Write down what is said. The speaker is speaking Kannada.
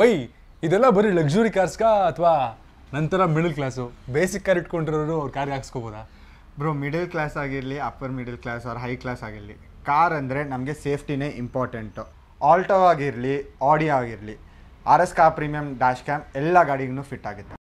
ಬೈ ಇದೆಲ್ಲ ಬರೀ ಲಕ್ಸುರಿ ಕಾರ್ಸ್ಗಾ ಅಥವಾ ನಂತರ ಮಿಡಲ್ ಕ್ಲಾಸು ಬೇಸಿಕ್ ಕಾರ್ ಇಟ್ಕೊಂಡಿರೋರು ಅವ್ರು ಕಾರ್ಗೆ ಹಾಕ್ಸ್ಕೋಬೋದಾ ಬ್ರೋ ಮಿಡಲ್ ಕ್ಲಾಸ್ ಆಗಿರಲಿ ಅಪ್ಪರ್ ಮಿಡಲ್ ಕ್ಲಾಸ್ ಅವ್ರ ಹೈ ಕ್ಲಾಸ್ ಆಗಿರಲಿ ಕಾರ್ ಅಂದರೆ ನಮಗೆ ಸೇಫ್ಟಿನೇ ಇಂಪಾರ್ಟೆಂಟು ಆಲ್ಟೋ ಆಗಿರಲಿ ಆಡಿಯೋ ಆಗಿರಲಿ ಆರ್ ಎಸ್ ಕಾ ಪ್ರೀಮಿಯಂ ಡ್ಯಾಶ್ ಕ್ಯಾಮ್ ಎಲ್ಲ ಗಾಡಿಗೂ ಫಿಟ್ ಆಗುತ್ತೆ